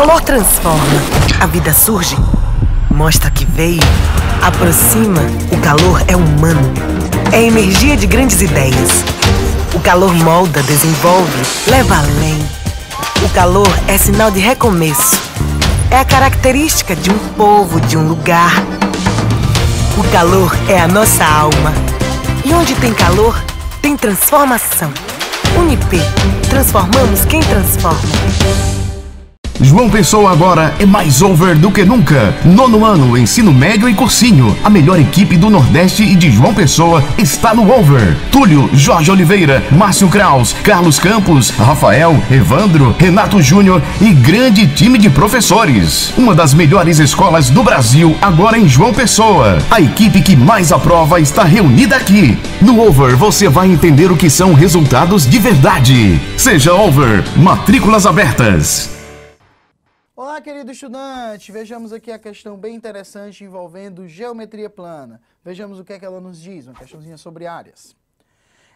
calor transforma, a vida surge, mostra que veio, aproxima. O calor é humano, é energia de grandes ideias. O calor molda, desenvolve, leva além. O calor é sinal de recomeço. É a característica de um povo, de um lugar. O calor é a nossa alma. E onde tem calor, tem transformação. Unip, transformamos quem transforma. João Pessoa agora é mais over do que nunca. Nono ano, ensino médio e cursinho. A melhor equipe do Nordeste e de João Pessoa está no over. Túlio, Jorge Oliveira, Márcio Kraus, Carlos Campos, Rafael, Evandro, Renato Júnior e grande time de professores. Uma das melhores escolas do Brasil agora em João Pessoa. A equipe que mais aprova está reunida aqui. No over você vai entender o que são resultados de verdade. Seja over. Matrículas abertas. Olá, querido estudante! Vejamos aqui a questão bem interessante envolvendo geometria plana. Vejamos o que, é que ela nos diz, uma questãozinha sobre áreas.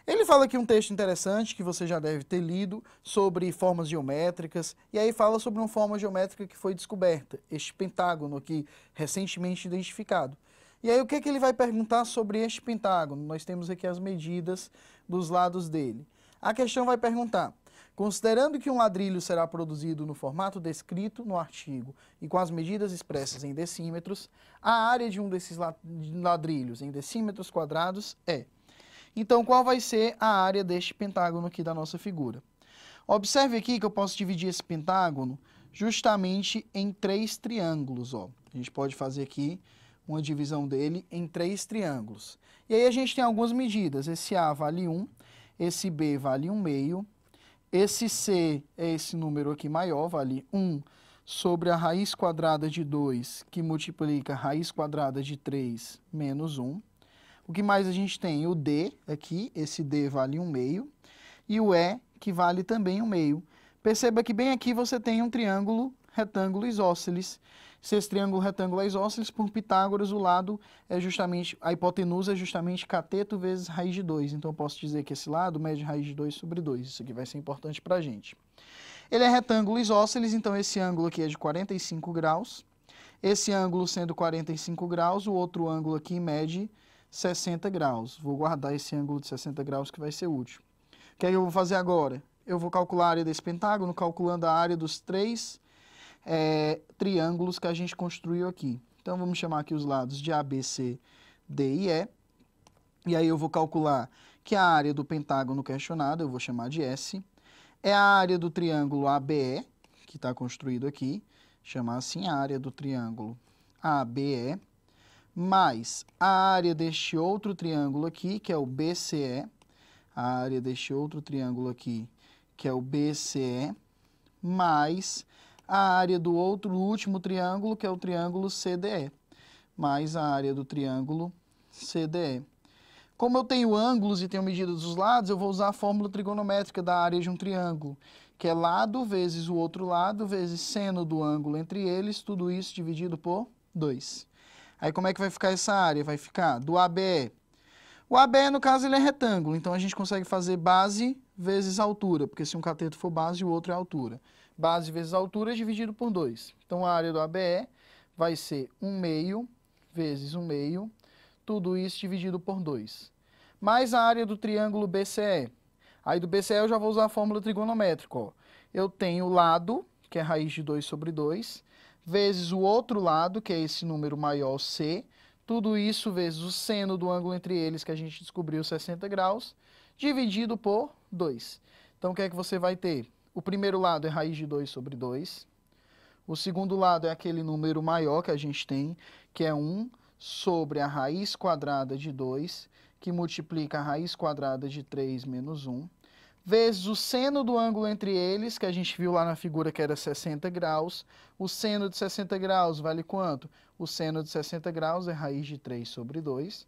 Ele fala aqui um texto interessante que você já deve ter lido sobre formas geométricas, e aí fala sobre uma forma geométrica que foi descoberta, este pentágono aqui recentemente identificado. E aí o que, é que ele vai perguntar sobre este pentágono? Nós temos aqui as medidas dos lados dele. A questão vai perguntar, Considerando que um ladrilho será produzido no formato descrito no artigo e com as medidas expressas em decímetros, a área de um desses ladrilhos em decímetros quadrados é. Então, qual vai ser a área deste pentágono aqui da nossa figura? Observe aqui que eu posso dividir esse pentágono justamente em três triângulos. Ó. A gente pode fazer aqui uma divisão dele em três triângulos. E aí a gente tem algumas medidas. Esse A vale 1, esse B vale 1 meio esse C é esse número aqui maior, vale 1 sobre a raiz quadrada de 2, que multiplica a raiz quadrada de 3 menos 1. O que mais a gente tem? O D aqui, esse D vale 1 meio, e o E, que vale também 1 meio. Perceba que bem aqui você tem um triângulo retângulo isósceles. Se esse triângulo retângulo é isósceles, por Pitágoras, o lado é justamente, a hipotenusa é justamente cateto vezes raiz de 2. Então, eu posso dizer que esse lado mede raiz de 2 sobre 2. Isso aqui vai ser importante para a gente. Ele é retângulo isósceles, então esse ângulo aqui é de 45 graus. Esse ângulo sendo 45 graus, o outro ângulo aqui mede 60 graus. Vou guardar esse ângulo de 60 graus que vai ser útil. O que, é que eu vou fazer agora? Eu vou calcular a área desse pentágono, calculando a área dos três é, triângulos que a gente construiu aqui. Então, vamos chamar aqui os lados de C, D e E. E aí eu vou calcular que a área do pentágono questionado, eu vou chamar de S, é a área do triângulo ABE, que está construído aqui, chamar assim a área do triângulo ABE, mais a área deste outro triângulo aqui, que é o BCE, a área deste outro triângulo aqui, que é o BCE, mais a área do outro último triângulo, que é o triângulo CDE, mais a área do triângulo CDE. Como eu tenho ângulos e tenho medidas dos lados, eu vou usar a fórmula trigonométrica da área de um triângulo, que é lado vezes o outro lado, vezes seno do ângulo entre eles, tudo isso dividido por 2. Aí como é que vai ficar essa área? Vai ficar do ABE. O ABE, no caso, ele é retângulo, então a gente consegue fazer base vezes altura, porque se um cateto for base, o outro é altura base vezes altura é dividido por 2. Então, a área do ABE vai ser 1 meio vezes 1 meio, tudo isso dividido por 2. Mais a área do triângulo BCE. Aí do BCE eu já vou usar a fórmula trigonométrica. Ó. Eu tenho o lado, que é raiz de 2 sobre 2, vezes o outro lado, que é esse número maior, C, tudo isso vezes o seno do ângulo entre eles, que a gente descobriu 60 graus, dividido por 2. Então, o que é que você vai ter? O primeiro lado é raiz de 2 sobre 2. O segundo lado é aquele número maior que a gente tem, que é 1 sobre a raiz quadrada de 2, que multiplica a raiz quadrada de 3 menos 1, vezes o seno do ângulo entre eles, que a gente viu lá na figura que era 60 graus. O seno de 60 graus vale quanto? O seno de 60 graus é raiz de 3 sobre 2.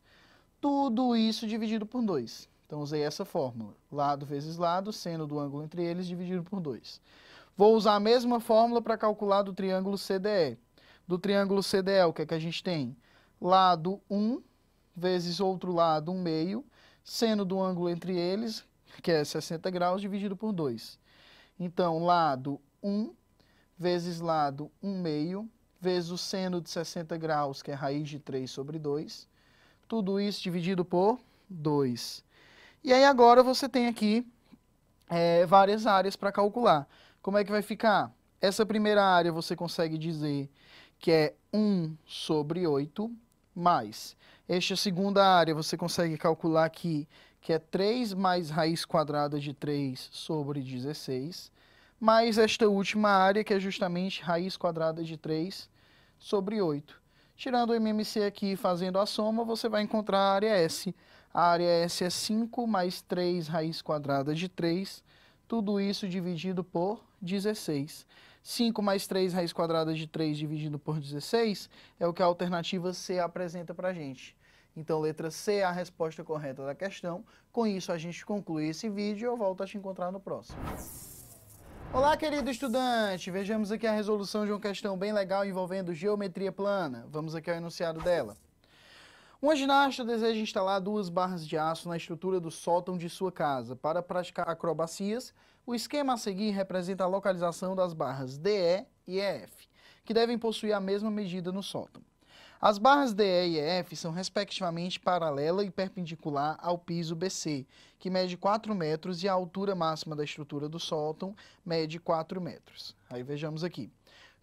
Tudo isso dividido por 2. Então usei essa fórmula, lado vezes lado, seno do ângulo entre eles dividido por 2. Vou usar a mesma fórmula para calcular do triângulo CDE. Do triângulo CDE, o que é que a gente tem? Lado 1 vezes outro lado, 1 meio, seno do ângulo entre eles, que é 60 graus, dividido por 2. Então, lado 1 vezes lado 1 meio, vezes o seno de 60 graus, que é raiz de 3 sobre 2. Tudo isso dividido por 2. E aí agora você tem aqui é, várias áreas para calcular. Como é que vai ficar? Essa primeira área você consegue dizer que é 1 sobre 8 mais. Esta segunda área você consegue calcular aqui que é 3 mais raiz quadrada de 3 sobre 16, mais esta última área que é justamente raiz quadrada de 3 sobre 8. Tirando o MMC aqui e fazendo a soma, você vai encontrar a área S, a área S é 5 mais 3 raiz quadrada de 3, tudo isso dividido por 16. 5 mais 3 raiz quadrada de 3 dividido por 16 é o que a alternativa C apresenta para a gente. Então, letra C é a resposta correta da questão. Com isso, a gente conclui esse vídeo e eu volto a te encontrar no próximo. Olá, querido estudante! Vejamos aqui a resolução de uma questão bem legal envolvendo geometria plana. Vamos aqui ao enunciado dela. Uma ginasta deseja instalar duas barras de aço na estrutura do sótão de sua casa para praticar acrobacias. O esquema a seguir representa a localização das barras DE e EF, que devem possuir a mesma medida no sótão. As barras DE e EF são respectivamente paralela e perpendicular ao piso BC, que mede 4 metros e a altura máxima da estrutura do sótão mede 4 metros. Aí vejamos aqui.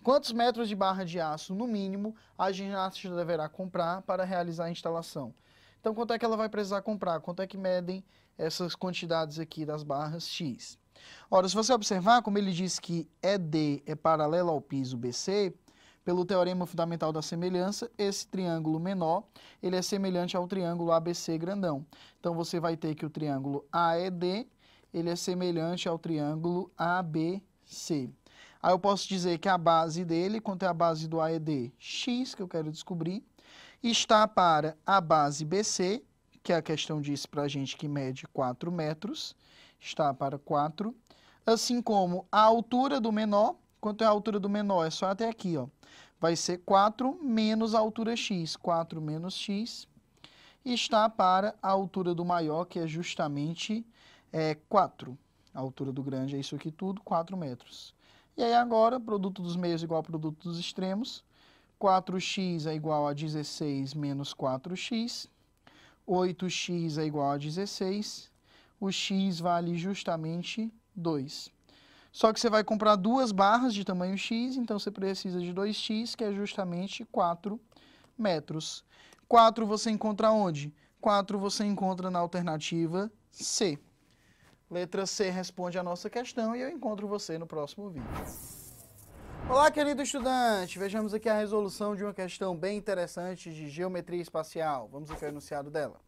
Quantos metros de barra de aço, no mínimo, a ginástica deverá comprar para realizar a instalação? Então, quanto é que ela vai precisar comprar? Quanto é que medem essas quantidades aqui das barras X? Ora, se você observar, como ele diz que ED é paralelo ao piso BC, pelo teorema fundamental da semelhança, esse triângulo menor, ele é semelhante ao triângulo ABC grandão. Então, você vai ter que o triângulo AED, ele é semelhante ao triângulo ABC. Aí eu posso dizer que a base dele, quanto é a base do AED? X, que eu quero descobrir, está para a base BC, que é a questão disse para a gente que mede 4 metros, está para 4. Assim como a altura do menor, quanto é a altura do menor? É só até aqui, ó. Vai ser 4 menos a altura x. 4 menos x está para a altura do maior, que é justamente é, 4. A altura do grande é isso aqui tudo, 4 metros. E aí agora, produto dos meios é igual ao produto dos extremos. 4x é igual a 16 menos 4x. 8x é igual a 16. O x vale justamente 2. Só que você vai comprar duas barras de tamanho x, então você precisa de 2x, que é justamente 4 metros. 4 você encontra onde? 4 você encontra na alternativa C. Letra C responde a nossa questão e eu encontro você no próximo vídeo. Olá, querido estudante! Vejamos aqui a resolução de uma questão bem interessante de geometria espacial. Vamos ver o enunciado dela.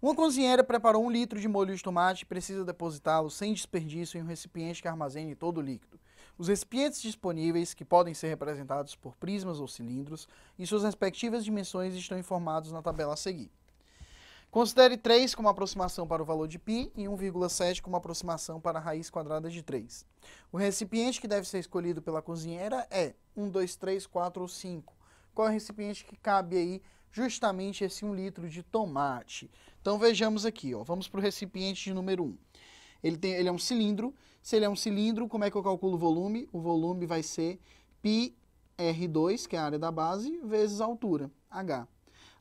Uma cozinheira preparou um litro de molho de tomate e precisa depositá-lo sem desperdício em um recipiente que armazene todo o líquido. Os recipientes disponíveis, que podem ser representados por prismas ou cilindros, e suas respectivas dimensões estão informados na tabela a seguir. Considere 3 como aproximação para o valor de π e 1,7 como aproximação para a raiz quadrada de 3. O recipiente que deve ser escolhido pela cozinheira é 1, 2, 3, 4 ou 5. Qual é o recipiente que cabe aí justamente esse 1 litro de tomate? Então vejamos aqui, ó, vamos para o recipiente de número 1. Ele, tem, ele é um cilindro. Se ele é um cilindro, como é que eu calculo o volume? O volume vai ser πr2, que é a área da base, vezes a altura, h.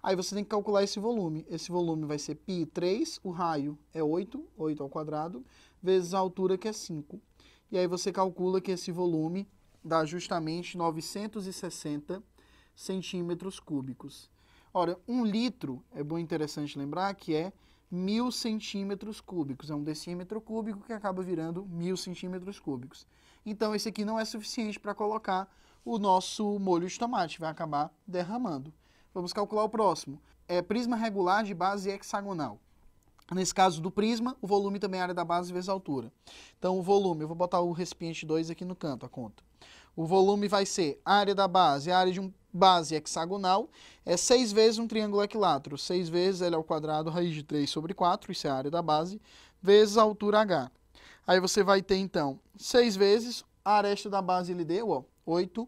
Aí você tem que calcular esse volume. Esse volume vai ser π3, o raio é 8, 8 ao quadrado, vezes a altura que é 5. E aí você calcula que esse volume dá justamente 960 centímetros cúbicos. Ora, um litro, é bom interessante lembrar que é mil centímetros cúbicos. É um decímetro cúbico que acaba virando mil centímetros cúbicos. Então, esse aqui não é suficiente para colocar o nosso molho de tomate, vai acabar derramando. Vamos calcular o próximo. É prisma regular de base hexagonal. Nesse caso do prisma, o volume também é a área da base vezes a altura. Então, o volume, eu vou botar o recipiente 2 aqui no canto, a conta. O volume vai ser a área da base, a é área de um base hexagonal, é 6 vezes um triângulo equilátero. 6 vezes L ao quadrado, raiz de 3 sobre 4, isso é a área da base, vezes a altura H. Aí você vai ter, então, 6 vezes a aresta da base ele ó, 8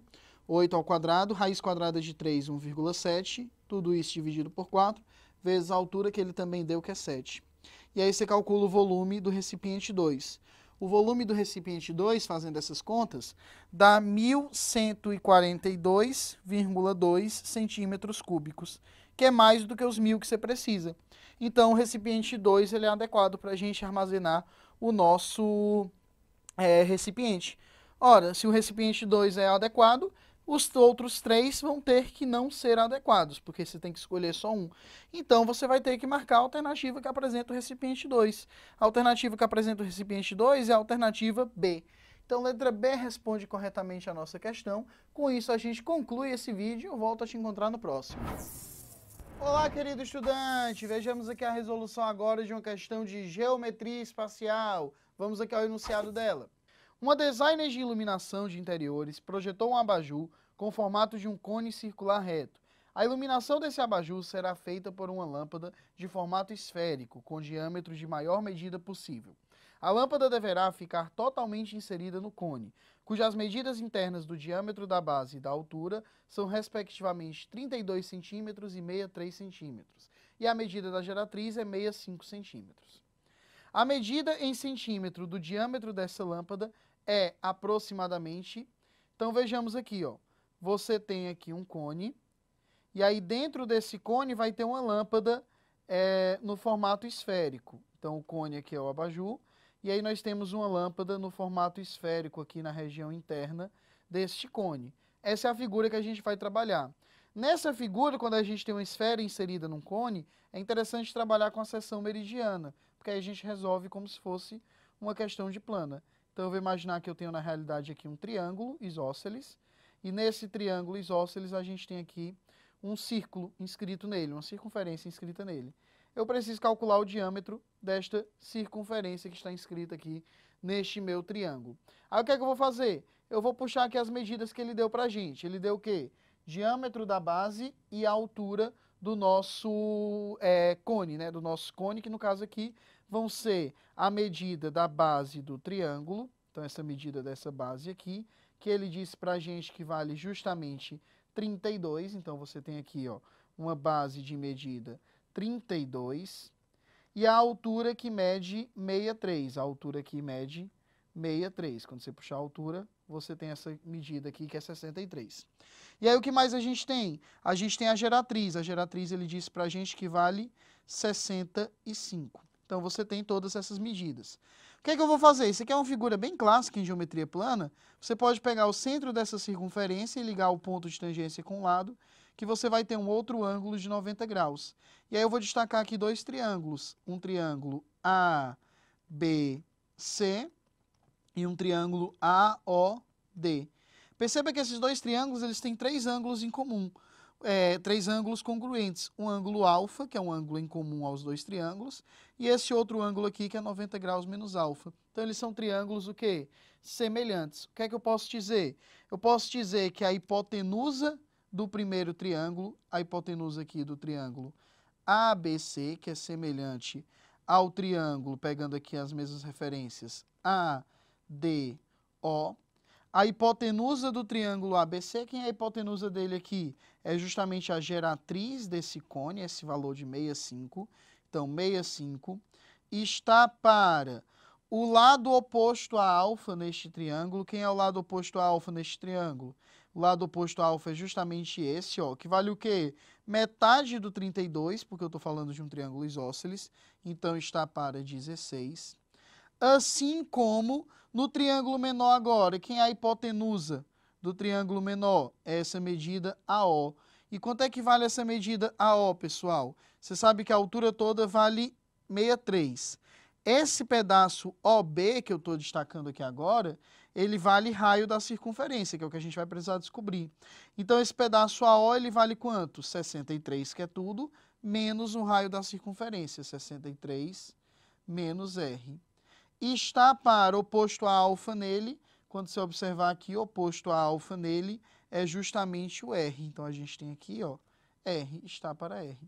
8 ao quadrado, raiz quadrada de 3, 1,7, tudo isso dividido por 4, vezes a altura que ele também deu, que é 7. E aí você calcula o volume do recipiente 2. O volume do recipiente 2, fazendo essas contas, dá 1.142,2 centímetros cúbicos, que é mais do que os 1.000 que você precisa. Então, o recipiente 2 ele é adequado para a gente armazenar o nosso é, recipiente. Ora, se o recipiente 2 é adequado, os outros três vão ter que não ser adequados, porque você tem que escolher só um. Então, você vai ter que marcar a alternativa que apresenta o recipiente 2. A alternativa que apresenta o recipiente 2 é a alternativa B. Então, letra B responde corretamente a nossa questão. Com isso, a gente conclui esse vídeo. Eu volto a te encontrar no próximo. Olá, querido estudante! Vejamos aqui a resolução agora de uma questão de geometria espacial. Vamos aqui ao enunciado dela. Uma designer de iluminação de interiores projetou um abajur com formato de um cone circular reto. A iluminação desse abajur será feita por uma lâmpada de formato esférico, com diâmetro de maior medida possível. A lâmpada deverá ficar totalmente inserida no cone, cujas medidas internas do diâmetro da base e da altura são respectivamente 32 cm e 63 cm, e a medida da geratriz é 65 cm. A medida em centímetro do diâmetro dessa lâmpada é aproximadamente. Então vejamos aqui, ó. Você tem aqui um cone, e aí dentro desse cone vai ter uma lâmpada é, no formato esférico. Então o cone aqui é o abajur, e aí nós temos uma lâmpada no formato esférico aqui na região interna deste cone. Essa é a figura que a gente vai trabalhar. Nessa figura, quando a gente tem uma esfera inserida num cone, é interessante trabalhar com a seção meridiana, porque aí a gente resolve como se fosse uma questão de plana. Então eu vou imaginar que eu tenho na realidade aqui um triângulo isósceles, e nesse triângulo isósceles a gente tem aqui um círculo inscrito nele, uma circunferência inscrita nele. Eu preciso calcular o diâmetro desta circunferência que está inscrita aqui neste meu triângulo. Aí o que é que eu vou fazer? Eu vou puxar aqui as medidas que ele deu para a gente. Ele deu o quê? Diâmetro da base e a altura do nosso é, cone, né? Do nosso cone, que no caso aqui vão ser a medida da base do triângulo, então essa medida dessa base aqui, que ele disse para a gente que vale justamente 32, então você tem aqui ó, uma base de medida 32, e a altura que mede 63, a altura aqui mede 63. Quando você puxar a altura, você tem essa medida aqui que é 63. E aí o que mais a gente tem? A gente tem a geratriz, a geratriz ele disse para a gente que vale 65. Então você tem todas essas medidas. O que é que eu vou fazer? Isso aqui é uma figura bem clássica em geometria plana. Você pode pegar o centro dessa circunferência e ligar o ponto de tangência com o lado, que você vai ter um outro ângulo de 90 graus. E aí eu vou destacar aqui dois triângulos. Um triângulo ABC e um triângulo AOD. Perceba que esses dois triângulos eles têm três ângulos em comum é, três ângulos congruentes. Um ângulo alfa, que é um ângulo em comum aos dois triângulos, e esse outro ângulo aqui, que é 90 graus menos alfa. Então, eles são triângulos o quê? Semelhantes. O que é que eu posso dizer? Eu posso dizer que a hipotenusa do primeiro triângulo, a hipotenusa aqui do triângulo ABC, que é semelhante ao triângulo, pegando aqui as mesmas referências, ADO, a hipotenusa do triângulo ABC, quem é a hipotenusa dele aqui? É justamente a geratriz desse cone, esse valor de 65. Então, 65 está para o lado oposto a alfa neste triângulo. Quem é o lado oposto a alfa neste triângulo? O lado oposto a alfa é justamente esse, ó, que vale o quê? Metade do 32, porque eu estou falando de um triângulo isósceles, então está para 16 assim como no triângulo menor agora, quem é a hipotenusa do triângulo menor? É essa medida AO. E quanto é que vale essa medida AO, pessoal? Você sabe que a altura toda vale 63. Esse pedaço OB que eu estou destacando aqui agora, ele vale raio da circunferência, que é o que a gente vai precisar descobrir. Então, esse pedaço AO ele vale quanto? 63, que é tudo, menos o raio da circunferência, 63 menos R e está para oposto a alfa nele, quando você observar aqui, oposto a alfa nele é justamente o R. Então, a gente tem aqui, ó, R está para R.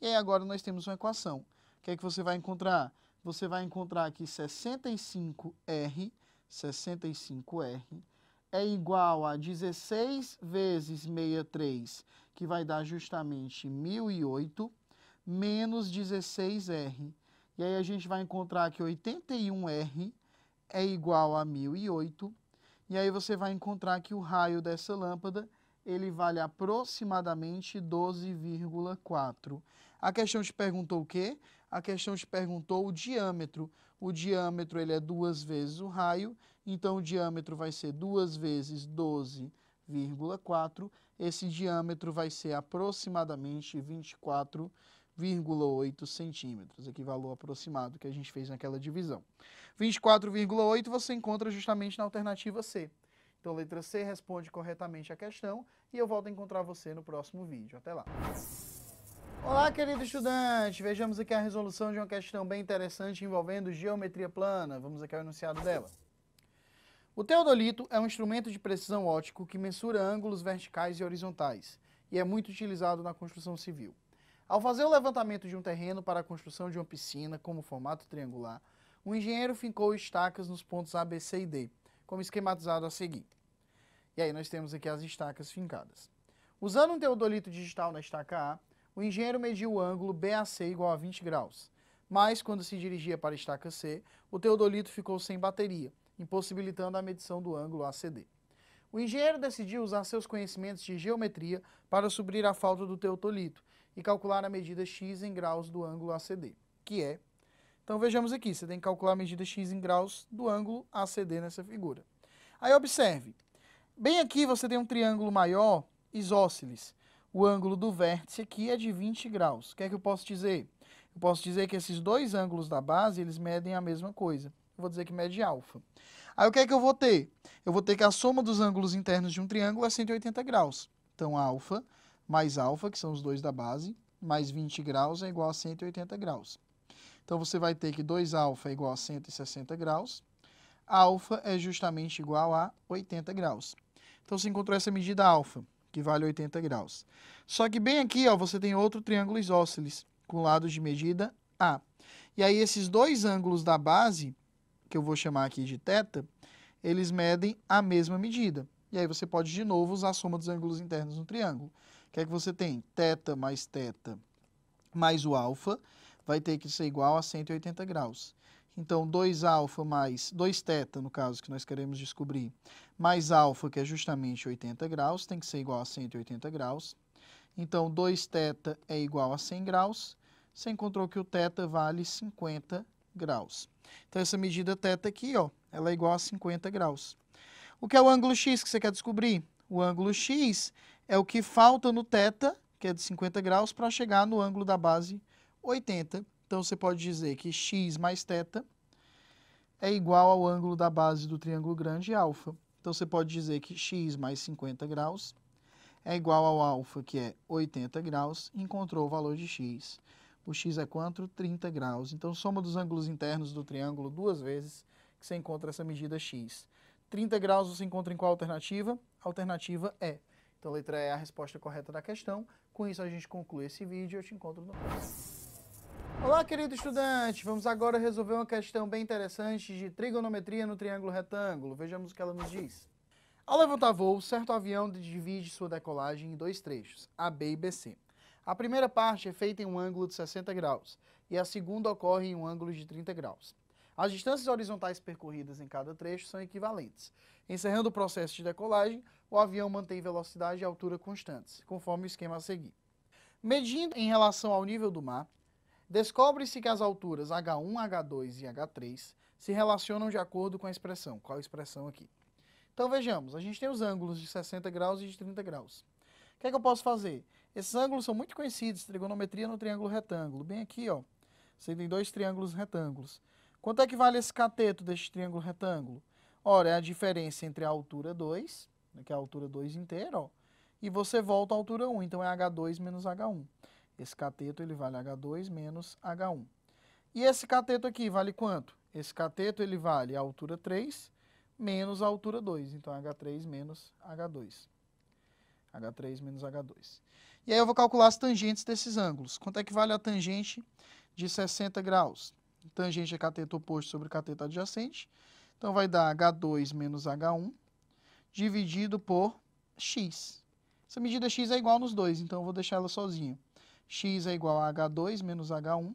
E aí, agora nós temos uma equação. O que é que você vai encontrar? Você vai encontrar aqui 65R, 65R é igual a 16 vezes 63, que vai dar justamente 1008, menos 16R, e aí a gente vai encontrar que 81R é igual a 1008. E aí você vai encontrar que o raio dessa lâmpada ele vale aproximadamente 12,4. A questão te perguntou o quê? A questão te perguntou o diâmetro. O diâmetro ele é duas vezes o raio, então o diâmetro vai ser duas vezes 12,4. Esse diâmetro vai ser aproximadamente 24 24,8 centímetros, valor aproximado que a gente fez naquela divisão. 24,8 você encontra justamente na alternativa C. Então, letra C responde corretamente a questão e eu volto a encontrar você no próximo vídeo. Até lá! Olá, querido estudante! Vejamos aqui a resolução de uma questão bem interessante envolvendo geometria plana. Vamos aqui ao enunciado dela. O teodolito é um instrumento de precisão ótico que mensura ângulos verticais e horizontais e é muito utilizado na construção civil. Ao fazer o levantamento de um terreno para a construção de uma piscina como formato triangular, o engenheiro fincou estacas nos pontos A, B, C e D, como esquematizado a seguir. E aí nós temos aqui as estacas fincadas. Usando um teodolito digital na estaca A, o engenheiro mediu o ângulo BAC igual a 20 graus. Mas, quando se dirigia para a estaca C, o teodolito ficou sem bateria, impossibilitando a medição do ângulo ACD. O engenheiro decidiu usar seus conhecimentos de geometria para suprir a falta do teodolito e calcular a medida x em graus do ângulo ACD, que é... Então vejamos aqui, você tem que calcular a medida x em graus do ângulo ACD nessa figura. Aí observe, bem aqui você tem um triângulo maior, isósceles. O ângulo do vértice aqui é de 20 graus. O que é que eu posso dizer? Eu posso dizer que esses dois ângulos da base, eles medem a mesma coisa. Eu vou dizer que mede alfa. Aí o que é que eu vou ter? Eu vou ter que a soma dos ângulos internos de um triângulo é 180 graus. Então, alfa mais alfa, que são os dois da base, mais 20 graus é igual a 180 graus. Então você vai ter que 2 alfa é igual a 160 graus, alfa é justamente igual a 80 graus. Então você encontrou essa medida alfa, que vale 80 graus. Só que bem aqui ó, você tem outro triângulo isósceles, com lados de medida A. E aí esses dois ângulos da base, que eu vou chamar aqui de θ, eles medem a mesma medida. E aí você pode de novo usar a soma dos ângulos internos no triângulo que é que você tem? Teta mais teta mais o alfa vai ter que ser igual a 180 graus. Então, 2 alfa mais 2 teta, no caso que nós queremos descobrir, mais alfa, que é justamente 80 graus, tem que ser igual a 180 graus. Então, 2 teta é igual a 100 graus. Você encontrou que o teta vale 50 graus. Então, essa medida teta aqui, ó, ela é igual a 50 graus. O que é o ângulo x que você quer descobrir? O ângulo x é o que falta no θ, que é de 50 graus, para chegar no ângulo da base 80. Então você pode dizer que x mais θ é igual ao ângulo da base do triângulo grande alfa. Então você pode dizer que x mais 50 graus é igual ao alfa, que é 80 graus, encontrou o valor de x. O x é quanto? 30 graus. Então soma dos ângulos internos do triângulo duas vezes que você encontra essa medida x. 30 graus você encontra em qual alternativa? A alternativa é então, a letra E é a resposta correta da questão. Com isso, a gente conclui esse vídeo e eu te encontro no próximo. Olá, querido estudante! Vamos agora resolver uma questão bem interessante de trigonometria no triângulo retângulo. Vejamos o que ela nos diz. Ao levantar voo, certo avião divide sua decolagem em dois trechos, AB e BC. A primeira parte é feita em um ângulo de 60 graus e a segunda ocorre em um ângulo de 30 graus. As distâncias horizontais percorridas em cada trecho são equivalentes. Encerrando o processo de decolagem, o avião mantém velocidade e altura constantes, conforme o esquema a seguir. Medindo em relação ao nível do mar, descobre-se que as alturas H1, H2 e H3 se relacionam de acordo com a expressão. Qual a expressão aqui? Então vejamos, a gente tem os ângulos de 60 graus e de 30 graus. O que é que eu posso fazer? Esses ângulos são muito conhecidos, trigonometria no triângulo retângulo. Bem aqui, ó, você tem dois triângulos retângulos. Quanto é que vale esse cateto deste triângulo retângulo? Ora, é a diferença entre a altura 2 né, que é a altura 2 inteira, ó, e você volta à altura 1, então é H2 menos H1. Esse cateto ele vale H2 menos H1. E esse cateto aqui vale quanto? Esse cateto ele vale a altura 3 menos a altura 2, então H3 menos H2. H3 menos H2. E aí eu vou calcular as tangentes desses ângulos. Quanto é que vale a tangente de 60 graus? Tangente é cateto oposto sobre cateto adjacente. Então vai dar H2 menos H1 dividido por x. Essa medida x é igual nos dois, então eu vou deixar ela sozinha. x é igual a h2 menos h1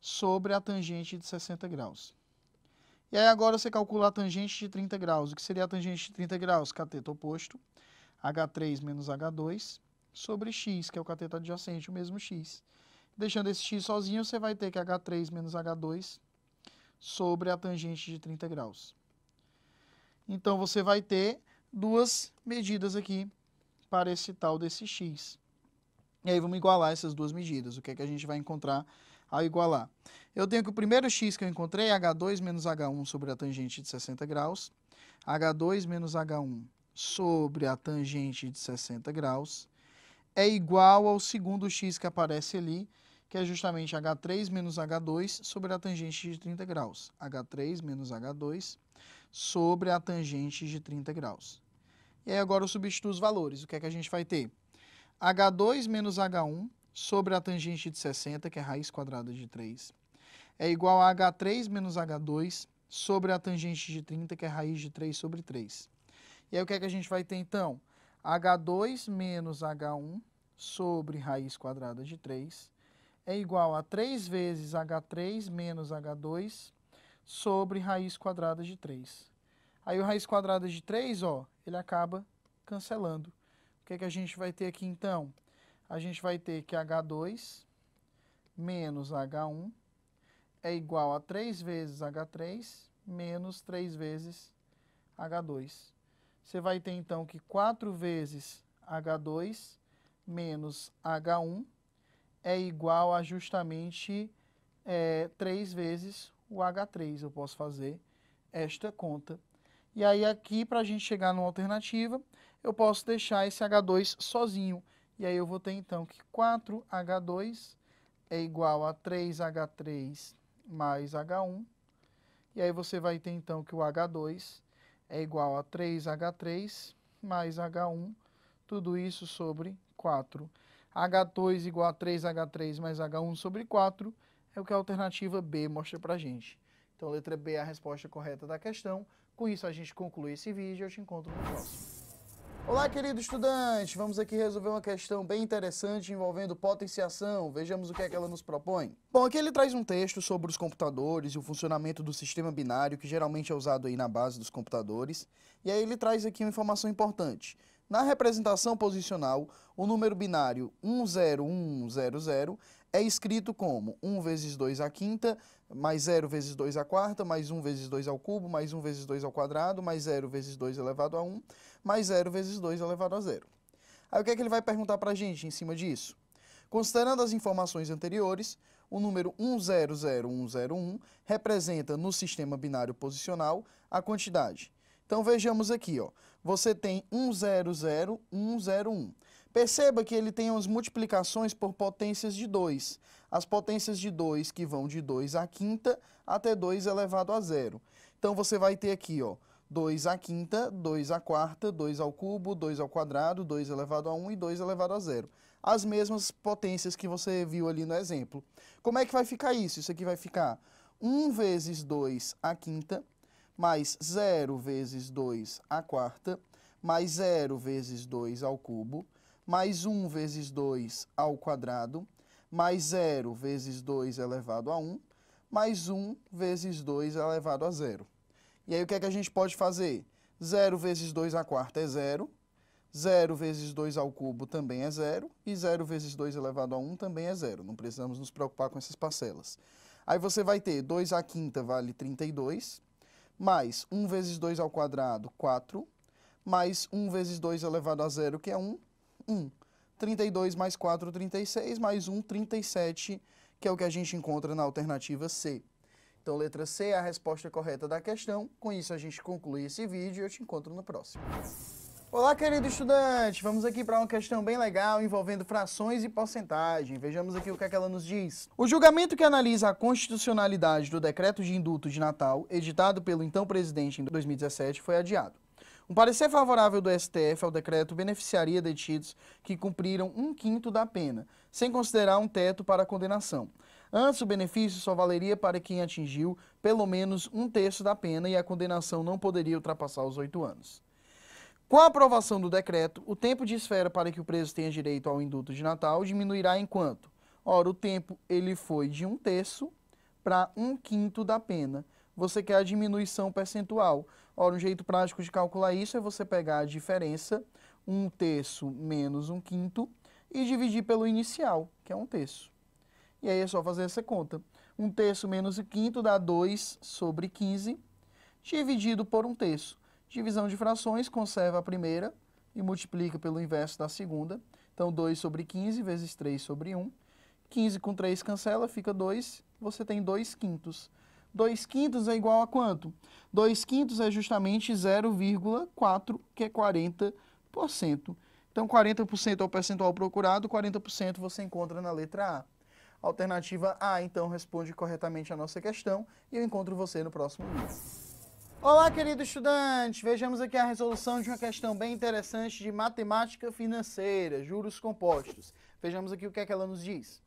sobre a tangente de 60 graus. E aí agora você calcula a tangente de 30 graus. O que seria a tangente de 30 graus? Cateto oposto, h3 menos h2 sobre x, que é o cateto adjacente, o mesmo x. Deixando esse x sozinho, você vai ter que h3 menos h2 sobre a tangente de 30 graus. Então, você vai ter duas medidas aqui para esse tal desse x. E aí vamos igualar essas duas medidas. O que é que a gente vai encontrar ao igualar? Eu tenho que o primeiro x que eu encontrei é h2 menos h1 sobre a tangente de 60 graus, h2 menos h1 sobre a tangente de 60 graus, é igual ao segundo x que aparece ali, que é justamente h3 menos h2 sobre a tangente de 30 graus. h3 menos h2 sobre a tangente de 30 graus. E aí agora eu substituo os valores. O que é que a gente vai ter? H2 menos H1 sobre a tangente de 60, que é a raiz quadrada de 3, é igual a H3 menos H2 sobre a tangente de 30, que é a raiz de 3 sobre 3. E aí o que é que a gente vai ter então? H2 menos H1 sobre raiz quadrada de 3 é igual a 3 vezes H3 menos H2 sobre raiz quadrada de 3. Aí o raiz quadrada de 3, ó, ele acaba cancelando. O que, é que a gente vai ter aqui então? A gente vai ter que H2 menos H1 é igual a 3 vezes H3 menos 3 vezes H2. Você vai ter então que 4 vezes H2 menos H1 é igual a justamente é, eh, 3 vezes o H3. Eu posso fazer esta conta. E aí aqui, para a gente chegar numa alternativa, eu posso deixar esse H2 sozinho. E aí eu vou ter então que 4H2 é igual a 3H3 mais H1. E aí você vai ter então que o H2 é igual a 3H3 mais H1, tudo isso sobre 4. H2 igual a 3H3 mais H1 sobre 4 é o que a alternativa B mostra para a gente. Então, letra B é a resposta correta da questão. Com isso, a gente conclui esse vídeo e eu te encontro no próximo. Olá, querido estudante! Vamos aqui resolver uma questão bem interessante envolvendo potenciação. Vejamos o que é que ela nos propõe. Bom, aqui ele traz um texto sobre os computadores e o funcionamento do sistema binário, que geralmente é usado aí na base dos computadores. E aí ele traz aqui uma informação importante. Na representação posicional, o número binário 10100 é escrito como 1 vezes 2 à quinta, mais 0 vezes 2 à quarta, mais 1 vezes 2 ao cubo, mais 1 vezes 2 ao quadrado, mais 0 vezes 2 elevado a 1, mais 0 vezes 2 elevado a 0. Aí o que é que ele vai perguntar para a gente em cima disso? Considerando as informações anteriores, o número 100101 representa no sistema binário posicional a quantidade. Então vejamos aqui, ó. você tem 100101. Perceba que ele tem as multiplicações por potências de 2. As potências de 2 que vão de 2 à quinta até 2 elevado a zero. Então você vai ter aqui, ó, 2 à quinta, 2 à quarta, 2 ao cubo, 2 ao quadrado, 2 elevado a 1 um, e 2 elevado a zero. As mesmas potências que você viu ali no exemplo. Como é que vai ficar isso? Isso aqui vai ficar 1 vezes 2 à quinta, mais 0 vezes 2 à quarta, mais 0 vezes 2 ao cubo, mais 1 vezes 2 ao quadrado, mais 0 vezes 2 elevado a 1, mais 1 vezes 2 elevado a 0. E aí o que é que a gente pode fazer? 0 vezes 2 à quarta é 0, 0 vezes 2 ao cubo também é 0, e 0 vezes 2 elevado a 1 também é 0. Não precisamos nos preocupar com essas parcelas. Aí você vai ter 2 à quinta vale 32, mais 1 vezes 2 ao quadrado, 4, mais 1 vezes 2 elevado a 0, que é 1, 1. 32 mais 4, 36, mais 1, 37, que é o que a gente encontra na alternativa C. Então, letra C é a resposta correta da questão. Com isso, a gente conclui esse vídeo e eu te encontro no próximo. Olá, querido estudante! Vamos aqui para uma questão bem legal envolvendo frações e porcentagem. Vejamos aqui o que, é que ela nos diz. O julgamento que analisa a constitucionalidade do decreto de indulto de Natal, editado pelo então presidente em 2017, foi adiado. Um parecer favorável do STF ao decreto beneficiaria detidos que cumpriram um quinto da pena, sem considerar um teto para a condenação. Antes, o benefício só valeria para quem atingiu pelo menos um terço da pena e a condenação não poderia ultrapassar os oito anos. Com a aprovação do decreto, o tempo de esfera para que o preso tenha direito ao indulto de Natal diminuirá em quanto? Ora, o tempo ele foi de um terço para um quinto da pena. Você quer a diminuição percentual. Ora, um jeito prático de calcular isso é você pegar a diferença, um terço menos um quinto, e dividir pelo inicial, que é um terço. E aí é só fazer essa conta. Um terço menos um quinto dá 2 sobre 15, dividido por um terço. Divisão de frações, conserva a primeira e multiplica pelo inverso da segunda. Então, 2 sobre 15 vezes 3 sobre 1. 15 com 3 cancela, fica 2. Você tem 2 quintos. 2 quintos é igual a quanto? 2 quintos é justamente 0,4, que é 40%. Então, 40% é o percentual procurado, 40% você encontra na letra A. Alternativa A, então, responde corretamente a nossa questão e eu encontro você no próximo vídeo. Olá, querido estudante! Vejamos aqui a resolução de uma questão bem interessante de matemática financeira, juros compostos. Vejamos aqui o que é que ela nos diz.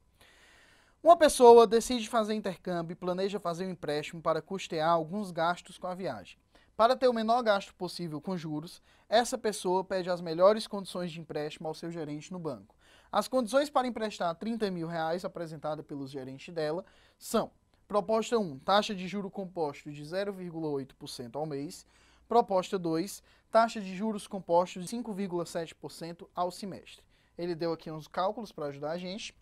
Uma pessoa decide fazer intercâmbio e planeja fazer um empréstimo para custear alguns gastos com a viagem. Para ter o menor gasto possível com juros, essa pessoa pede as melhores condições de empréstimo ao seu gerente no banco. As condições para emprestar 30 mil reais apresentada pelos gerentes dela são Proposta 1, taxa de juro composto de 0,8% ao mês. Proposta 2, taxa de juros compostos de 5,7% ao semestre. Ele deu aqui uns cálculos para ajudar a gente.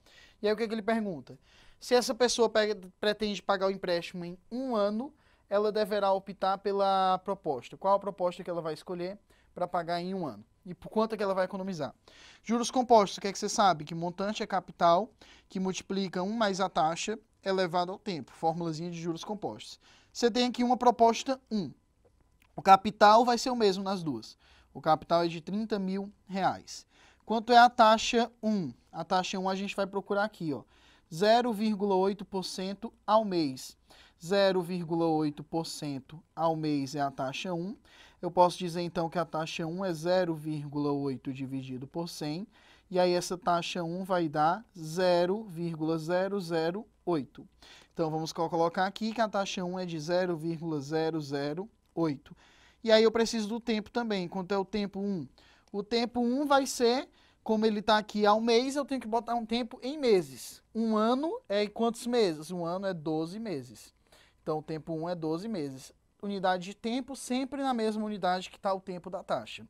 E aí o que, é que ele pergunta? Se essa pessoa pretende pagar o empréstimo em um ano, ela deverá optar pela proposta. Qual a proposta que ela vai escolher para pagar em um ano? E por quanto é que ela vai economizar? Juros compostos, o que é que você sabe? Que montante é capital, que multiplica 1 mais a taxa, elevado ao tempo. Formulazinha de juros compostos. Você tem aqui uma proposta 1. O capital vai ser o mesmo nas duas. O capital é de 30 mil reais. Quanto é a taxa 1? A taxa 1 a gente vai procurar aqui, ó. 0,8% ao mês. 0,8% ao mês é a taxa 1. Eu posso dizer então que a taxa 1 é 0,8 dividido por 100, e aí essa taxa 1 vai dar 0,008. Então vamos colocar aqui que a taxa 1 é de 0,008. E aí eu preciso do tempo também. Quanto é o tempo 1? O tempo 1 um vai ser, como ele está aqui há um mês, eu tenho que botar um tempo em meses. Um ano é quantos meses? Um ano é 12 meses. Então, o tempo 1 um é 12 meses. Unidade de tempo sempre na mesma unidade que está o tempo da taxa.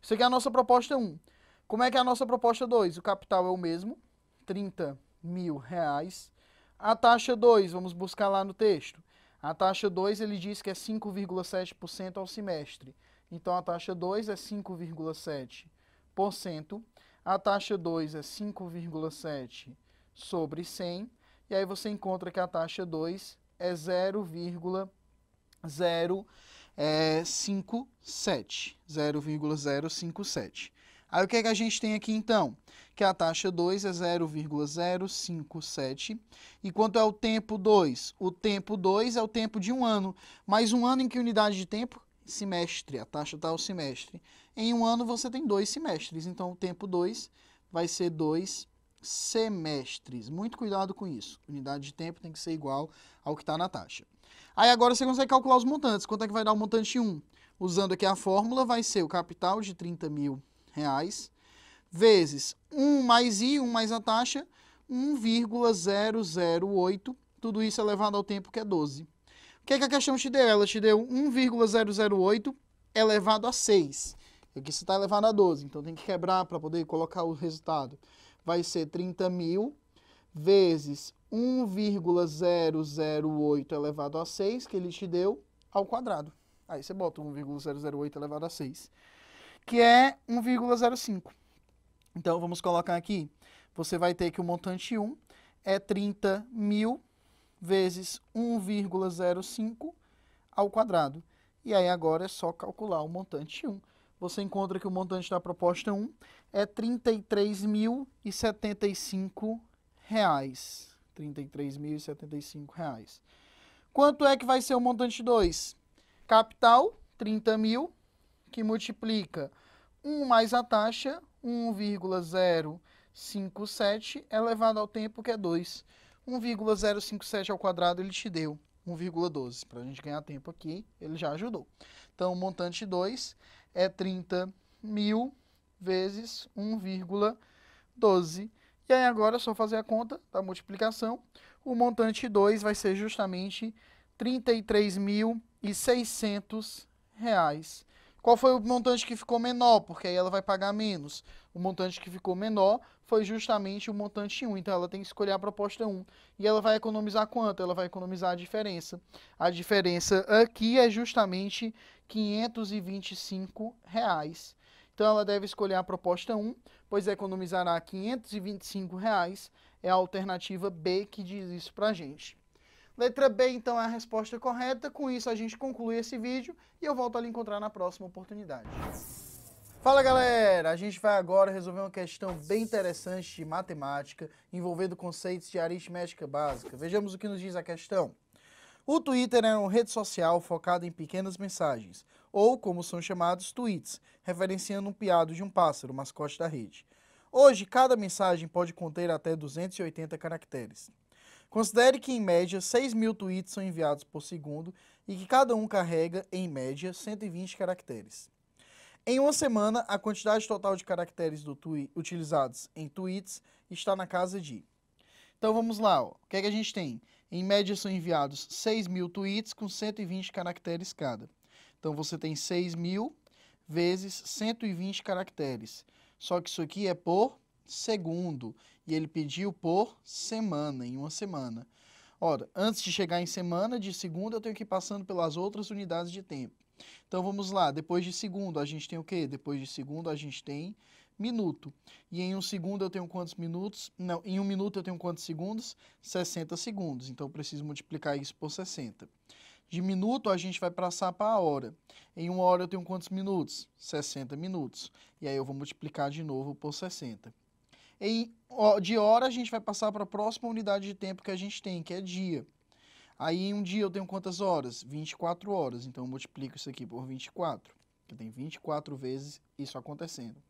Isso aqui é a nossa proposta 1. Um. Como é que é a nossa proposta 2? O capital é o mesmo, 30 mil reais. A taxa 2, vamos buscar lá no texto. A taxa 2 ele diz que é 5,7% ao semestre. Então a taxa 2 é 5,7%. A taxa 2 é 5,7 sobre 100. E aí você encontra que a taxa 2 é 0,057. 0,057. Aí o que, é que a gente tem aqui então? Que a taxa 2 é 0,057. E quanto é o tempo 2? O tempo 2 é o tempo de um ano. Mais um ano em que unidade de tempo? semestre, a taxa está ao semestre. Em um ano você tem dois semestres, então o tempo 2 vai ser dois semestres. Muito cuidado com isso. Unidade de tempo tem que ser igual ao que está na taxa. Aí agora você consegue calcular os montantes. Quanto é que vai dar o montante 1? Um? Usando aqui a fórmula, vai ser o capital de 30 mil reais vezes 1 mais i, 1 mais a taxa, 1,008. Tudo isso elevado é ao tempo que é 12. O que, é que a questão te deu? Ela te deu 1,008 elevado a 6. Aqui você está elevado a 12, então tem que quebrar para poder colocar o resultado. Vai ser 30 mil vezes 1,008 elevado a 6, que ele te deu, ao quadrado. Aí você bota 1,008 elevado a 6, que é 1,05. Então, vamos colocar aqui, você vai ter que o montante 1 é 30 mil vezes 1,05 ao quadrado. E aí agora é só calcular o montante 1. Você encontra que o montante da proposta 1 é R$ 33.075. R$ 33.075. Quanto é que vai ser o montante 2? Capital, 30.000 que multiplica 1 mais a taxa, 1,057, elevado é ao tempo, que é 2. 1,057 ao quadrado ele te deu 1,12. Para a gente ganhar tempo aqui, ele já ajudou. Então, o montante 2 é 30 mil vezes 1,12. E aí agora é só fazer a conta da multiplicação. O montante 2 vai ser justamente 33.600 reais. Qual foi o montante que ficou menor? Porque aí ela vai pagar menos. O montante que ficou menor foi justamente o montante 1. Então ela tem que escolher a proposta 1. E ela vai economizar quanto? Ela vai economizar a diferença. A diferença aqui é justamente 525 reais. Então ela deve escolher a proposta 1, pois economizará 525 reais. É a alternativa B que diz isso para a gente. Letra B, então, é a resposta correta. Com isso, a gente conclui esse vídeo e eu volto a lhe encontrar na próxima oportunidade. Fala galera, a gente vai agora resolver uma questão bem interessante de matemática envolvendo conceitos de aritmética básica. Vejamos o que nos diz a questão. O Twitter era é uma rede social focada em pequenas mensagens, ou como são chamados, tweets, referenciando um piado de um pássaro, mascote da rede. Hoje, cada mensagem pode conter até 280 caracteres. Considere que, em média, 6 mil tweets são enviados por segundo e que cada um carrega, em média, 120 caracteres. Em uma semana, a quantidade total de caracteres do tui utilizados em tweets está na casa de. Então vamos lá, ó. o que, é que a gente tem? Em média são enviados 6 mil tweets com 120 caracteres cada. Então você tem 6 mil vezes 120 caracteres. Só que isso aqui é por segundo, e ele pediu por semana, em uma semana. Ora, antes de chegar em semana, de segundo eu tenho que ir passando pelas outras unidades de tempo. Então vamos lá, depois de segundo a gente tem o quê? Depois de segundo a gente tem minuto. E em um segundo eu tenho quantos minutos? Não, em um minuto eu tenho quantos segundos? 60 segundos. Então eu preciso multiplicar isso por 60. De minuto a gente vai passar para a hora. Em uma hora eu tenho quantos minutos? 60 minutos. E aí eu vou multiplicar de novo por 60. E de hora a gente vai passar para a próxima unidade de tempo que a gente tem, que é dia. Aí um dia eu tenho quantas horas? 24 horas. Então eu multiplico isso aqui por 24. Que tem 24 vezes isso acontecendo.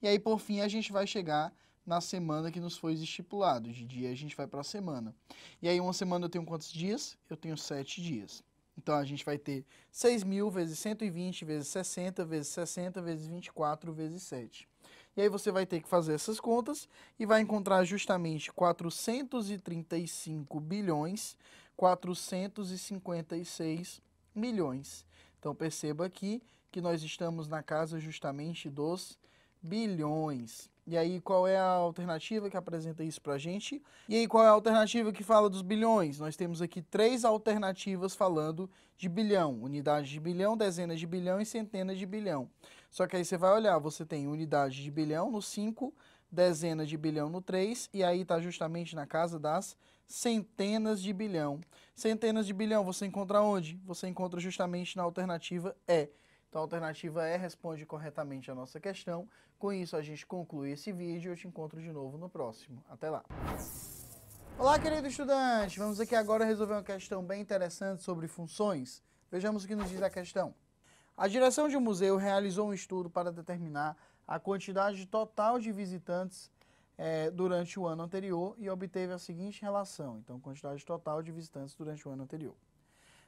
E aí por fim a gente vai chegar na semana que nos foi estipulado. De dia a gente vai para a semana. E aí uma semana eu tenho quantos dias? Eu tenho 7 dias. Então a gente vai ter 6.000 vezes 120 vezes 60 vezes 60 vezes 24 vezes 7. E aí você vai ter que fazer essas contas e vai encontrar justamente 435 bilhões 456 milhões. Então perceba aqui que nós estamos na casa justamente dos bilhões. E aí, qual é a alternativa que apresenta isso para a gente? E aí, qual é a alternativa que fala dos bilhões? Nós temos aqui três alternativas falando de bilhão: unidades de bilhão, dezenas de bilhão e centenas de bilhão. Só que aí você vai olhar, você tem unidade de bilhão no 5, dezenas de bilhão no 3, e aí está justamente na casa das centenas de bilhão. Centenas de bilhão você encontra onde? Você encontra justamente na alternativa E. Então a alternativa E responde corretamente a nossa questão. Com isso a gente conclui esse vídeo e eu te encontro de novo no próximo. Até lá! Olá, querido estudante! Vamos aqui agora resolver uma questão bem interessante sobre funções. Vejamos o que nos diz a questão. A direção de um museu realizou um estudo para determinar a quantidade total de visitantes eh, durante o ano anterior e obteve a seguinte relação, então quantidade total de visitantes durante o ano anterior.